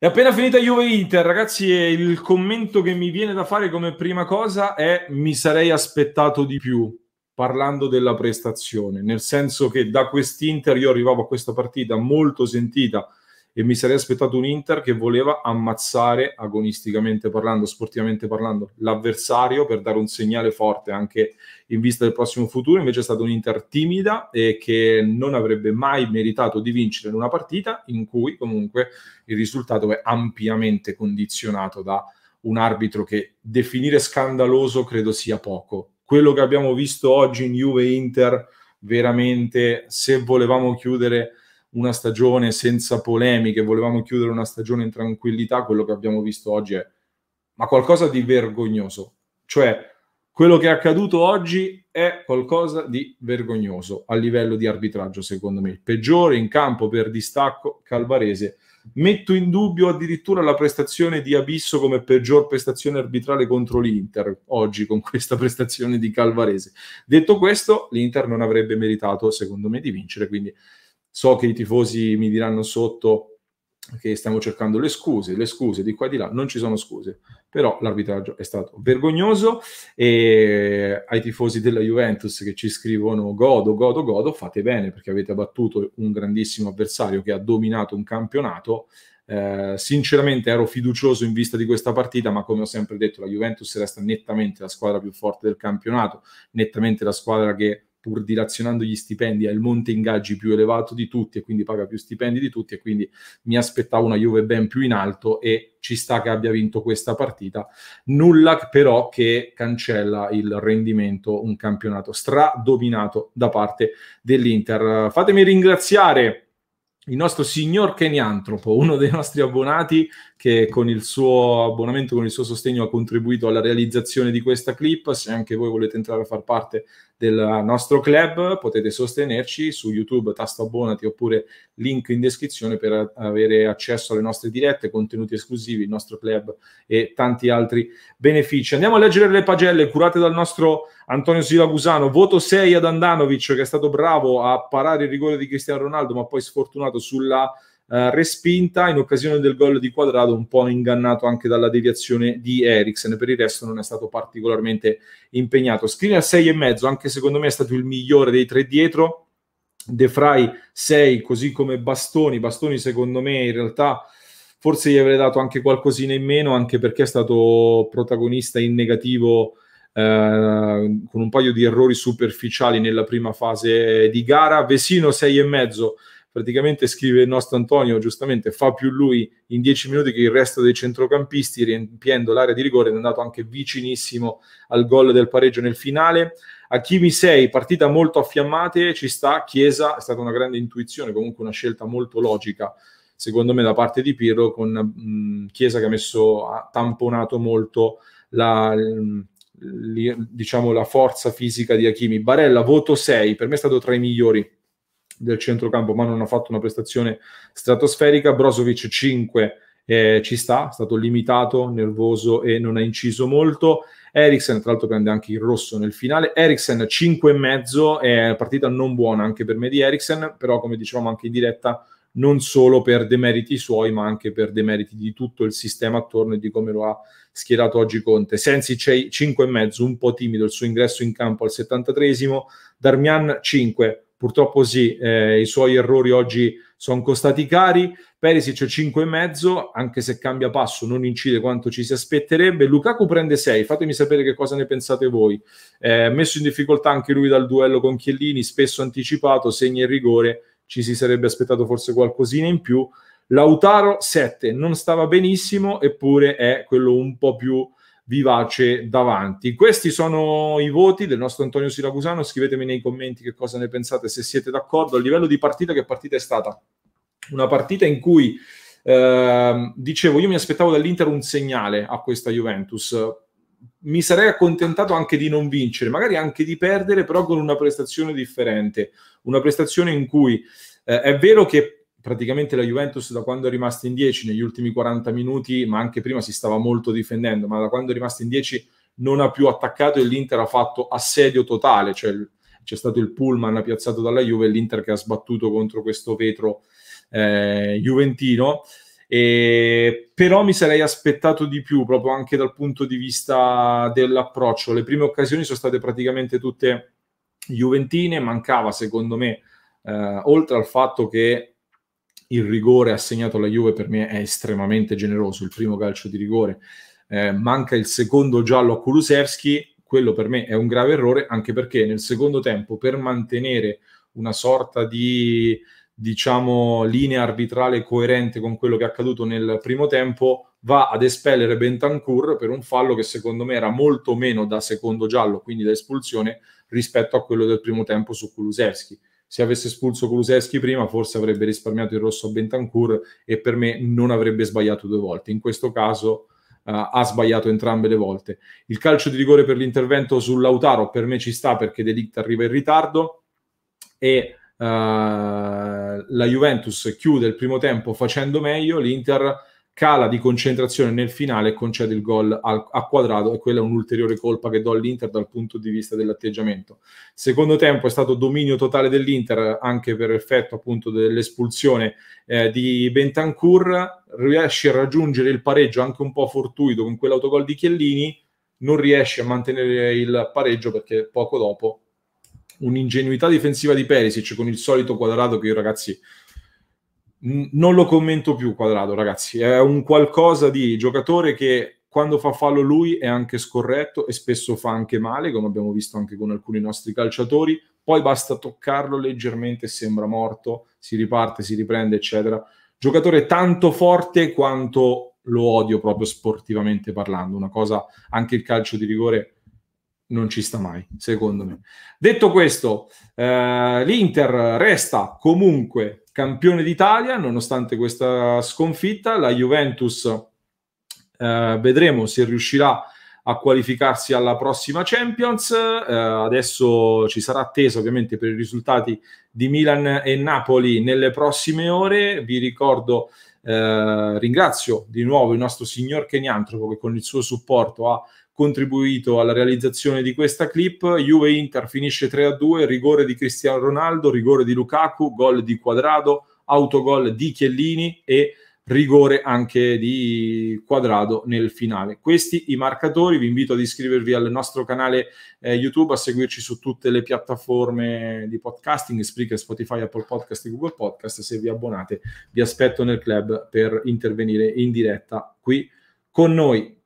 È appena finita Juve-Inter, ragazzi, il commento che mi viene da fare come prima cosa è mi sarei aspettato di più parlando della prestazione, nel senso che da quest'Inter io arrivavo a questa partita molto sentita e mi sarei aspettato un Inter che voleva ammazzare agonisticamente parlando, sportivamente parlando, l'avversario per dare un segnale forte anche in vista del prossimo futuro. Invece è stato un Inter timida e che non avrebbe mai meritato di vincere in una partita in cui comunque il risultato è ampiamente condizionato da un arbitro che definire scandaloso credo sia poco. Quello che abbiamo visto oggi in Juve Inter veramente se volevamo chiudere una stagione senza polemiche, volevamo chiudere una stagione in tranquillità, quello che abbiamo visto oggi è ma qualcosa di vergognoso. Cioè, quello che è accaduto oggi è qualcosa di vergognoso a livello di arbitraggio, secondo me. Il peggiore in campo per distacco calvarese. Metto in dubbio addirittura la prestazione di Abisso come peggior prestazione arbitrale contro l'Inter oggi con questa prestazione di Calvarese. Detto questo, l'Inter non avrebbe meritato, secondo me, di vincere, quindi So che i tifosi mi diranno sotto che stiamo cercando le scuse, le scuse di qua e di là, non ci sono scuse, però l'arbitraggio è stato vergognoso e ai tifosi della Juventus che ci scrivono godo, godo, godo, fate bene perché avete abbattuto un grandissimo avversario che ha dominato un campionato. Eh, sinceramente ero fiducioso in vista di questa partita, ma come ho sempre detto la Juventus resta nettamente la squadra più forte del campionato, nettamente la squadra che pur dilazionando gli stipendi, ha il monte ingaggi più elevato di tutti e quindi paga più stipendi di tutti e quindi mi aspettavo una Juve ben più in alto e ci sta che abbia vinto questa partita. Nulla però che cancella il rendimento, un campionato stradominato da parte dell'Inter. Fatemi ringraziare il nostro signor Keniantropo, uno dei nostri abbonati che con il suo abbonamento, con il suo sostegno ha contribuito alla realizzazione di questa clip. Se anche voi volete entrare a far parte del nostro club, potete sostenerci su YouTube, tasto abbonati oppure link in descrizione per avere accesso alle nostre dirette, contenuti esclusivi, il nostro club e tanti altri benefici. Andiamo a leggere le pagelle curate dal nostro Antonio Silagusano, voto 6 ad Andanovic che è stato bravo a parare il rigore di Cristiano Ronaldo, ma poi sfortunato sulla eh, respinta in occasione del gol di quadrato, un po' ingannato anche dalla deviazione di Eriksen. Per il resto non è stato particolarmente impegnato. Screen a 6,5, anche secondo me è stato il migliore dei tre dietro. De Frey 6, così come Bastoni. Bastoni, secondo me, in realtà forse gli avrei dato anche qualcosina in meno, anche perché è stato protagonista in negativo eh, con un paio di errori superficiali nella prima fase di gara. Vesino 6,5 praticamente scrive il nostro Antonio, giustamente fa più lui in dieci minuti che il resto dei centrocampisti, riempiendo l'area di rigore ed è andato anche vicinissimo al gol del pareggio nel finale. Hakimi 6, partita molto affiammate, ci sta, Chiesa, è stata una grande intuizione, comunque una scelta molto logica, secondo me, da parte di Pirlo, con mh, mm, Chiesa che ha messo, ha tamponato molto la... Mh, diciamo la forza fisica di Hakimi Barella voto 6 per me è stato tra i migliori del centrocampo, ma non ha fatto una prestazione stratosferica. Brozovic 5 eh, ci sta, è stato limitato, nervoso e non ha inciso molto. Eriksen, tra l'altro, prende anche il rosso nel finale. Eriksen 5,5 è partita non buona anche per me di Eriksen, però come dicevamo anche in diretta, non solo per demeriti suoi, ma anche per demeriti di tutto il sistema attorno e di come lo ha schierato oggi Conte. Sensi 5,5, un po' timido il suo ingresso in campo al 73esimo, Darmian 5, purtroppo sì, eh, i suoi errori oggi sono costati cari. Perisic 5,5, anche se cambia passo non incide quanto ci si aspetterebbe. Lukaku prende 6, fatemi sapere che cosa ne pensate voi. Eh, messo in difficoltà anche lui dal duello con Chiellini, spesso anticipato, segna il rigore, ci si sarebbe aspettato forse qualcosina in più. Lautaro 7, non stava benissimo, eppure è quello un po' più vivace davanti. Questi sono i voti del nostro Antonio Siracusano, scrivetemi nei commenti che cosa ne pensate, se siete d'accordo. A livello di partita, che partita è stata? Una partita in cui, eh, dicevo, io mi aspettavo dall'Inter un segnale a questa Juventus. Mi sarei accontentato anche di non vincere, magari anche di perdere, però con una prestazione differente. Una prestazione in cui eh, è vero che praticamente la Juventus da quando è rimasta in 10 negli ultimi 40 minuti, ma anche prima si stava molto difendendo, ma da quando è rimasta in 10 non ha più attaccato e l'Inter ha fatto assedio totale, cioè c'è stato il pullman piazzato dalla Juve e l'Inter che ha sbattuto contro questo vetro eh, juventino. E, però mi sarei aspettato di più proprio anche dal punto di vista dell'approccio. Le prime occasioni sono state praticamente tutte juventine, mancava secondo me, eh, oltre al fatto che il rigore assegnato alla Juve per me è estremamente generoso, il primo calcio di rigore, eh, manca il secondo giallo a Kulusevski, quello per me è un grave errore, anche perché nel secondo tempo per mantenere una sorta di diciamo linea arbitrale coerente con quello che è accaduto nel primo tempo va ad espellere Bentancur per un fallo che secondo me era molto meno da secondo giallo, quindi da espulsione rispetto a quello del primo tempo su Kulusevski se avesse espulso Kuluseschi prima forse avrebbe risparmiato il rosso a Bentancur e per me non avrebbe sbagliato due volte. In questo caso uh, ha sbagliato entrambe le volte. Il calcio di rigore per l'intervento sull'Autaro per me ci sta perché Delict arriva in ritardo e uh, la Juventus chiude il primo tempo facendo meglio, l'Inter cala di concentrazione nel finale e concede il gol al, a quadrato e quella è un'ulteriore colpa che do all'Inter dal punto di vista dell'atteggiamento. Secondo tempo è stato dominio totale dell'Inter anche per effetto appunto dell'espulsione eh, di Bentancur, riesce a raggiungere il pareggio anche un po' fortuito con quell'autogol di Chiellini, non riesce a mantenere il pareggio perché poco dopo un'ingenuità difensiva di Perisic con il solito quadrato che io ragazzi non lo commento più Quadrado, ragazzi. È un qualcosa di giocatore che quando fa fallo lui è anche scorretto e spesso fa anche male, come abbiamo visto anche con alcuni nostri calciatori. Poi basta toccarlo leggermente, sembra morto, si riparte, si riprende, eccetera. Giocatore tanto forte quanto lo odio proprio sportivamente parlando, una cosa anche il calcio di rigore non ci sta mai, secondo me. Detto questo, eh, l'Inter resta comunque campione d'Italia, nonostante questa sconfitta. La Juventus eh, vedremo se riuscirà a qualificarsi alla prossima Champions. Eh, adesso ci sarà attesa ovviamente per i risultati di Milan e Napoli nelle prossime ore. Vi ricordo, eh, ringrazio di nuovo il nostro signor Keniantropo che con il suo supporto ha contribuito alla realizzazione di questa clip. Juve Inter finisce 3-2, rigore di Cristiano Ronaldo, rigore di Lukaku, gol di Quadrado, autogol di Chiellini e rigore anche di Quadrado nel finale. Questi i marcatori, vi invito ad iscrivervi al nostro canale eh, YouTube, a seguirci su tutte le piattaforme di podcasting, Spreaker, Spotify, Apple Podcast e Google Podcast. Se vi abbonate vi aspetto nel club per intervenire in diretta qui con noi.